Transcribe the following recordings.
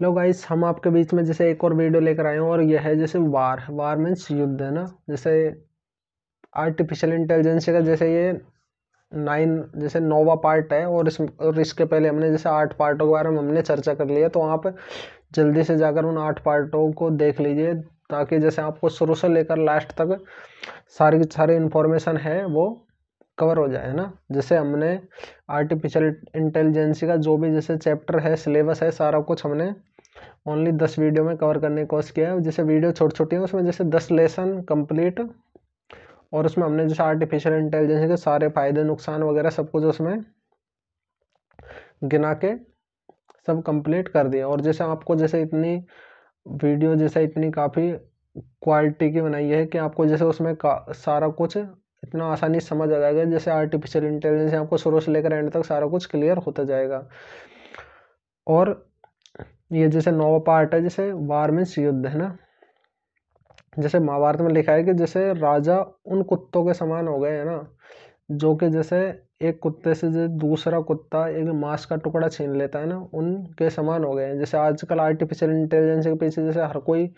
hello guys हम आपके बीच में जैसे एक और वीडियो लेकर आए हैं और यह है जैसे वार वार मीन्स युद्ध है ना जैसे आर्टिफिशियल इंटेलिजेंस का जैसे ये नाइन जैसे नोवा पार्ट है और इस और इसके पहले हमने जैसे आठ पार्टों के बारे में हमने चर्चा कर लिया तो आप जल्दी से जाकर उन आठ पार्टों को देख लीजिए ताकि जैसे आपको शुरू से लेकर लास्ट तक सारी सारी इन्फॉर्मेशन है वो कवर हो जाए है ना जैसे हमने आर्टिफिशियल इंटेलिजेंसी का जो भी जैसे चैप्टर है सिलेबस है सारा कुछ हमने ओनली दस वीडियो में कवर करने की कोशिश किया है जैसे वीडियो छोटी छोटी है उसमें जैसे दस लेसन कंप्लीट और उसमें हमने जैसे आर्टिफिशियल इंटेलिजेंसी के सारे फ़ायदे नुकसान वगैरह सब कुछ उसमें गिना के सब कंप्लीट कर दिया और जैसे आपको जैसे इतनी वीडियो जैसे इतनी काफ़ी क्वालिटी की बनाई है कि आपको जैसे उसमें सारा कुछ इतना आसानी से समझ आ जाएगा जैसे आर्टिफिशियल इंटेलिजेंस आपको शुरू से लेकर एंड तक सारा कुछ क्लियर होता जाएगा और ये जैसे नौवा पार्ट है जैसे वार में युद्ध है ना जैसे महाभारत में लिखा है कि जैसे राजा उन कुत्तों के समान हो गए हैं ना जो कि जैसे एक कुत्ते से जो दूसरा कुत्ता एक मांस का टुकड़ा छीन लेता है ना उनके समान हो गए हैं जैसे आजकल आर्टिफिशियल इंटेलिजेंस के पीछे जैसे हर कोई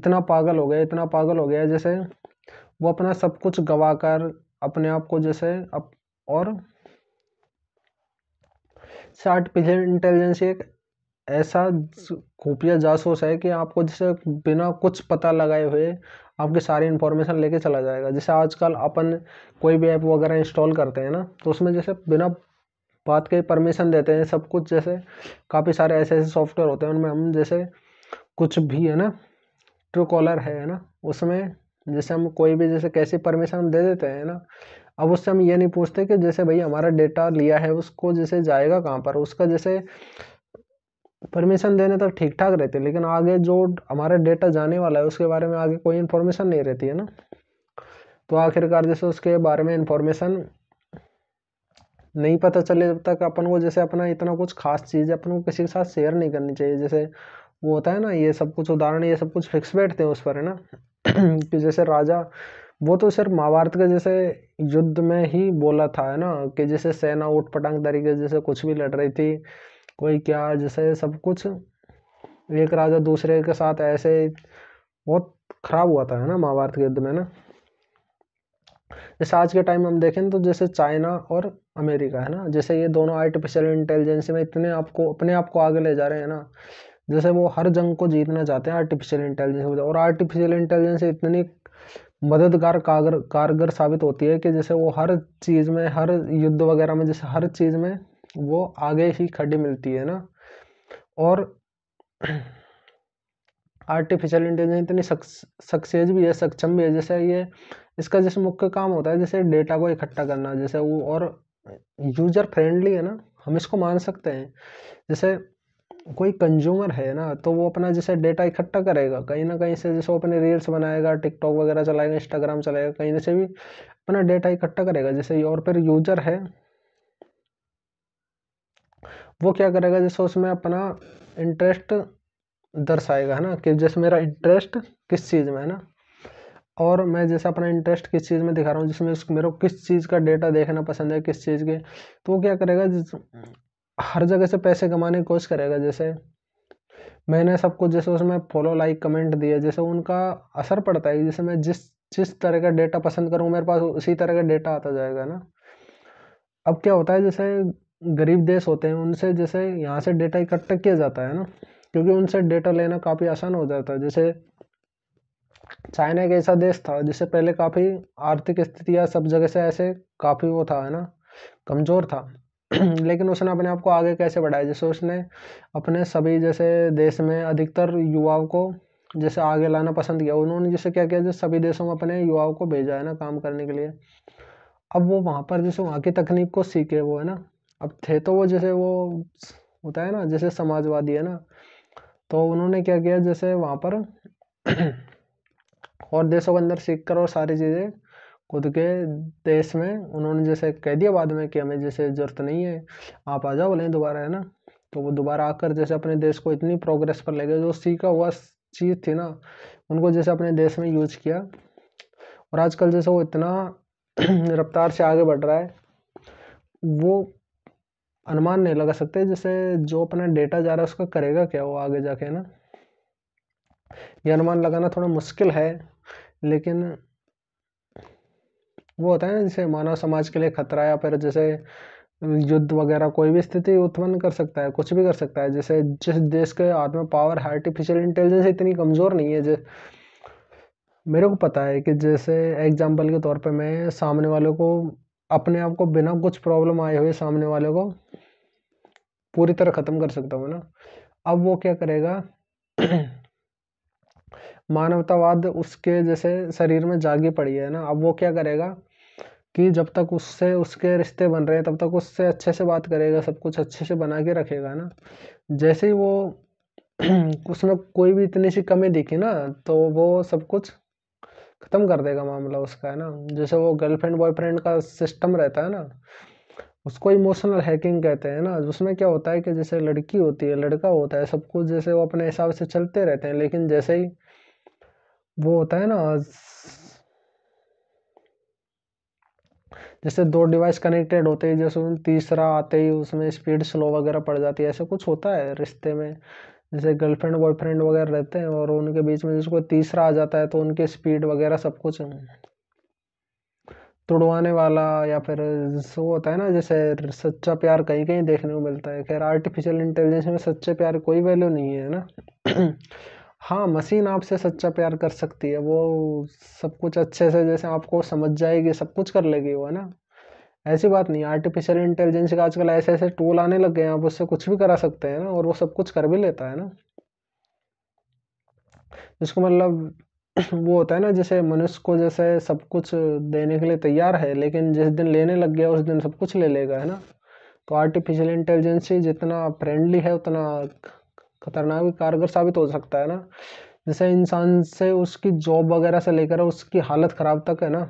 इतना पागल हो गया इतना पागल हो गया जैसे वो अपना सब कुछ गवा कर अपने आप को जैसे अप और आर्टिफिशियल इंटेलिजेंस एक ऐसा खुफिया जासूस है कि आपको जैसे बिना कुछ पता लगाए हुए आपकी सारी इन्फॉर्मेशन लेके चला जाएगा जैसे आजकल अपन कोई भी ऐप वगैरह इंस्टॉल करते हैं ना तो उसमें जैसे बिना बात के परमिशन देते हैं सब कुछ जैसे काफ़ी सारे ऐसे ऐसे सॉफ्टवेयर होते हैं उनमें हम जैसे कुछ भी है ना ट्रू कॉलर है ना उसमें जैसे हम कोई भी जैसे कैसी परमिशन हम दे देते हैं ना अब उससे हम ये नहीं पूछते कि जैसे भाई हमारा डेटा लिया है उसको जैसे जाएगा कहाँ पर उसका जैसे परमिशन देने तक ठीक ठाक रहते हैं लेकिन आगे जो हमारा डेटा जाने वाला है उसके बारे में आगे कोई इन्फॉर्मेशन नहीं रहती है ना तो आखिरकार जैसे उसके बारे में इन्फॉर्मेशन नहीं पता चले जब तक अपन को जैसे अपना इतना कुछ खास चीज़ अपन को किसी के साथ शेयर नहीं करनी चाहिए जैसे वो होता है ना ये सब कुछ उदाहरण ये सब कुछ फिक्स बैठते हैं उस पर है ना कि जैसे राजा वो तो सिर्फ महाभारत के जैसे युद्ध में ही बोला था है ना कि जैसे सेना उठ पटांग तरीके जैसे कुछ भी लड़ रही थी कोई क्या जैसे सब कुछ एक राजा दूसरे के साथ ऐसे बहुत खराब हुआ था है ना महाभारत के युद्ध में ना जैसे आज के टाइम हम देखें तो जैसे चाइना और अमेरिका है ना जैसे ये दोनों आर्टिफिशियल इंटेलिजेंस में इतने आपको अपने आप को आगे ले जा रहे हैं ना जैसे वो हर जंग को जीतना चाहते हैं आर्टिफिशियल इंटेलिजेंस और आर्टिफिशियल इंटेलिजेंस इतनी मददगार कारगर कारगर साबित होती है कि जैसे वो हर चीज़ में हर युद्ध वगैरह में जैसे हर चीज़ में वो आगे ही खड़ी मिलती है ना और आर्टिफिशियल इंटेलिजेंस इतनी सक्सेस भी है सक्षम भी है जैसे ये इसका जैसे मुख्य काम होता है जैसे डेटा को इकट्ठा करना जैसे वो और यूजर फ्रेंडली है ना हम इसको मान सकते हैं जैसे कोई कंज्यूमर है ना तो वो अपना जैसे डेटा इकट्ठा करेगा कहीं ना कहीं से जैसे वो अपने रील्स बनाएगा टिकटॉक वगैरह चलाएगा इंस्टाग्राम चलाएगा कहीं से भी अपना डेटा इकट्ठा करेगा जैसे और फिर यूजर है वो क्या करेगा जैसे उसमें अपना इंटरेस्ट दर्शाएगा है ना कि जैसे मेरा इंटरेस्ट किस चीज़ में है ना और मैं जैसे अपना इंटरेस्ट किस चीज़ में दिखा रहा हूँ जिसमें मेरे को किस चीज़ का डेटा देखना पसंद है किस चीज़ के तो वो क्या करेगा हर जगह से पैसे कमाने की कोशिश करेगा जैसे मैंने सबको जैसे उसमें फॉलो लाइक कमेंट दिए जैसे उनका असर पड़ता है जैसे मैं जिस जिस तरह का डेटा पसंद करूँ मेरे पास उसी तरह का डेटा आता जाएगा ना अब क्या होता है जैसे गरीब देश होते हैं उनसे जैसे यहाँ से डेटा इकट्ठा किया जाता है ना क्योंकि उनसे डेटा लेना काफ़ी आसान हो जाता है जैसे चाइना एक ऐसा देश था जिससे पहले काफ़ी आर्थिक स्थितियाँ सब जगह से ऐसे काफ़ी वो था है ना कमज़ोर था लेकिन उसने अपने आप को आगे कैसे बढ़ाया जैसे उसने अपने सभी जैसे देश में अधिकतर युवाओं को जैसे आगे लाना पसंद किया उन्होंने जैसे क्या किया जैसे सभी देशों में अपने युवाओं को भेजा है ना काम करने के लिए अब वो वहाँ पर जैसे वहाँ की तकनीक को सीखे वो है ना अब थे तो वो जैसे वो होता है ना जैसे समाजवादी है ना तो उन्होंने क्या किया जैसे वहाँ पर और देशों के अंदर सीख कर और सारी चीज़ें खुद के देश में उन्होंने जैसे कह दिया बाद में कि हमें जैसे ज़रूरत नहीं है आप आ जाओ बोले दोबारा है ना तो वो दोबारा आकर जैसे अपने देश को इतनी प्रोग्रेस पर ले गए जो सीखा हुआ चीज़ थी ना उनको जैसे अपने देश में यूज किया और आजकल जैसे वो इतना रफ्तार से आगे बढ़ रहा है वो अनुमान नहीं लगा सकते जैसे जो अपना डेटा जा रहा है उसका करेगा क्या वो आगे जाके ना ये अनुमान लगाना थोड़ा मुश्किल है लेकिन वो होता है इनसे मानव समाज के लिए खतरा या फिर जैसे युद्ध वगैरह कोई भी स्थिति उत्पन्न कर सकता है कुछ भी कर सकता है जैसे जिस देश के हाथ में पावर है आर्टिफिशियल इंटेलिजेंस इतनी कमज़ोर नहीं है जो मेरे को पता है कि जैसे एग्जाम्पल के तौर पे मैं सामने वाले को अपने आप को बिना कुछ प्रॉब्लम आए हुए सामने वाले को पूरी तरह ख़त्म कर सकता हूँ ना अब वो क्या करेगा मानवतावाद उसके जैसे शरीर में जागी पड़ी है ना अब वो क्या करेगा कि जब तक उससे उसके रिश्ते बन रहे हैं तब तक उससे अच्छे से बात करेगा सब कुछ अच्छे से बना के रखेगा ना जैसे ही वो उसमें कोई भी इतनी सी कमी दिखी ना तो वो सब कुछ ख़त्म कर देगा मामला उसका है ना जैसे वो गर्लफ्रेंड बॉयफ्रेंड का सिस्टम रहता है ना उसको इमोशनल हैकिंग कहते हैं ना उसमें क्या होता है कि जैसे लड़की होती है लड़का होता है सब कुछ जैसे वो अपने हिसाब से चलते रहते हैं लेकिन जैसे ही वो होता है ना जैसे दो डिवाइस कनेक्टेड होते हैं जैसे तीसरा आते ही उसमें स्पीड स्लो वगैरह पड़ जाती है ऐसा कुछ होता है रिश्ते में जैसे गर्लफ्रेंड बॉयफ्रेंड वगैरह रहते हैं और उनके बीच में जिसको तीसरा आ जाता है तो उनके स्पीड वगैरह सब कुछ तुड़वाने वाला या फिर वो होता है ना जैसे सच्चा प्यार कहीं कहीं देखने को मिलता है खैर आर्टिफिशियल इंटेलिजेंस में सच्चे प्यार कोई वैल्यू नहीं है ना हाँ मशीन आपसे सच्चा प्यार कर सकती है वो सब कुछ अच्छे से जैसे आपको समझ जाएगी सब कुछ कर लेगी वो है ना ऐसी बात नहीं आर्टिफिशियल इंटेलिजेंस का आजकल ऐसे ऐसे टूल आने लग गए हैं आप उससे कुछ भी करा सकते हैं ना और वो सब कुछ कर भी लेता है ना जिसको मतलब वो होता है ना जैसे मनुष्य को जैसे सब कुछ देने के लिए तैयार है लेकिन जिस दिन लेने लग गया उस दिन सब कुछ ले लेगा है ना तो आर्टिफिशियल इंटेलिजेंस जितना फ्रेंडली है उतना खतरनाक कारगर साबित हो सकता है ना जैसे इंसान से उसकी जॉब वगैरह से लेकर उसकी हालत ख़राब तक है ना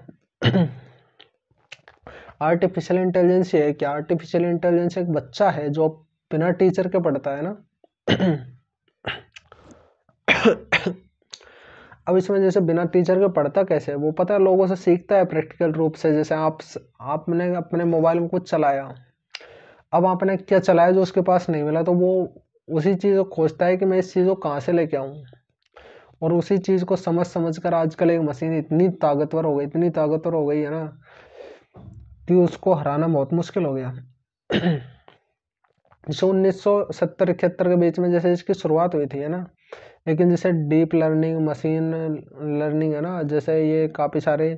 आर्टिफिशियल इंटेलिजेंस ये है कि आर्टिफिशियल इंटेलिजेंस एक बच्चा है जो बिना टीचर के पढ़ता है ना अब इसमें जैसे बिना टीचर के पढ़ता कैसे वो पता है लोगों से सीखता है प्रैक्टिकल रूप से जैसे आप आपने अपने मोबाइल में कुछ चलाया अब आपने क्या चलाया जो उसके पास नहीं मिला तो वो उसी चीज़ को खोजता है कि मैं इस चीज़ को कहाँ से लेके आऊँ और उसी चीज़ को समझ समझ कर आजकल एक मशीन इतनी ताकतवर हो गई इतनी ताकतवर हो गई है ना कि उसको हराना बहुत मुश्किल हो गया जैसे उन्नीस सौ सत्तर इकहत्तर के बीच में जैसे इसकी शुरुआत हुई थी है ना लेकिन जैसे डीप लर्निंग मशीन लर्निंग है ना जैसे ये काफ़ी सारे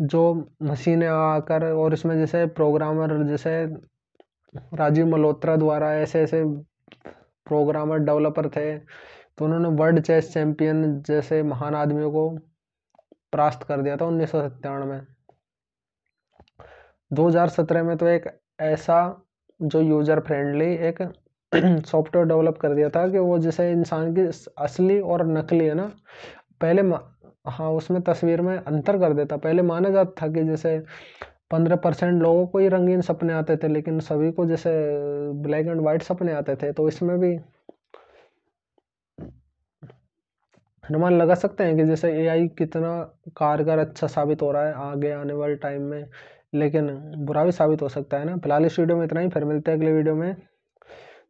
जो मशीनें आकर और इसमें जैसे प्रोग्रामर जैसे राजीव मल्होत्रा द्वारा ऐसे ऐसे प्रोग्रामर डेवलपर थे तो उन्होंने वर्ल्ड चेस चैम्पियन जैसे महान आदमियों को परास्त कर दिया था उन्नीस सौ में 2017 में तो एक ऐसा जो यूज़र फ्रेंडली एक सॉफ्टवेयर डेवलप कर दिया था कि वो जैसे इंसान की असली और नकली है ना पहले हाँ उसमें तस्वीर में अंतर कर देता पहले माना जाता था कि जैसे पंद्रह परसेंट लोगों को ही रंगीन सपने आते थे लेकिन सभी को जैसे ब्लैक एंड वाइट सपने आते थे तो इसमें भी अनुमान लगा सकते हैं कि जैसे एआई कितना कारगर अच्छा साबित हो रहा है आगे आने वाले टाइम में लेकिन बुरा भी साबित हो सकता है ना फिलहाल इस वीडियो में इतना ही फिर मिलते हैं अगले वीडियो में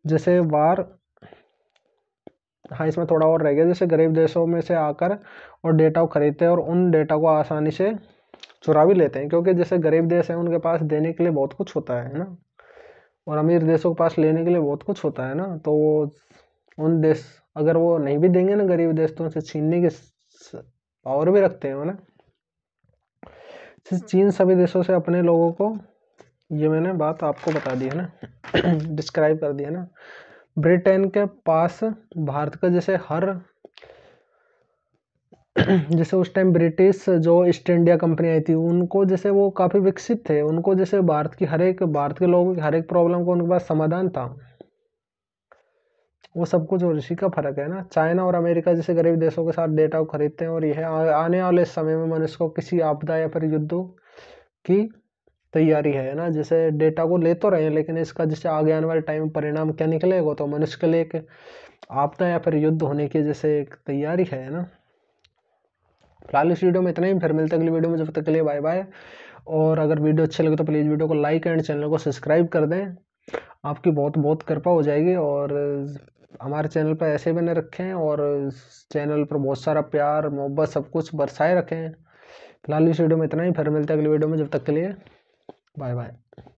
जैसे वार हाँ इसमें थोड़ा और रह गया जैसे गरीब देशों में से आकर और डेटा को खरीदते हैं और उन डेटा को आसानी से चुरा भी लेते हैं क्योंकि जैसे गरीब देश हैं उनके पास देने के लिए बहुत कुछ होता है ना और अमीर देशों के पास लेने के लिए बहुत कुछ होता है ना तो वो उन देश अगर वो नहीं भी देंगे ना गरीब देश तो उनसे छीनने के पावर भी रखते हैं ना चीन सभी देशों से अपने लोगों को ये मैंने बात आपको बता दी है ना डिस्क्राइब कर दिया ना ब्रिटेन के पास भारत का जैसे हर जैसे उस टाइम ब्रिटिश जो ईस्ट इंडिया कंपनी आई थी उनको जैसे वो काफ़ी विकसित थे उनको जैसे भारत की हर एक भारत के लोगों की हर एक प्रॉब्लम को उनके पास समाधान था वो सब कुछ और इसी का फर्क है ना चाइना और अमेरिका जैसे गरीब देशों के साथ डेटा को खरीदते हैं और यह आने वाले समय में मनुष्य को किसी आपदा या फिर युद्ध की तैयारी है ना जैसे डेटा को ले तो रहे हैं लेकिन इसका जैसे आगे आने वाले टाइम परिणाम क्या निकलेगा तो मनुष्य के लिए एक आपदा या फिर युद्ध होने की जैसे एक तैयारी है ना फिलहाल इस वीडियो में इतना ही फिर मिलते अगली वीडियो में जब तक के लिए बाय बाय और अगर वीडियो अच्छे लगे तो प्लीज़ वीडियो को लाइक एंड चैनल को सब्सक्राइब कर दें आपकी बहुत बहुत कृपा हो जाएगी और हमारे चैनल पर ऐसे बने रखें और चैनल पर बहुत सारा प्यार मोहब्बत सब कुछ बरसाए रखें फिलहाल इस वीडियो में इतना ही फिर मिलते अगली वीडियो में जब तक के लिए बाय बाय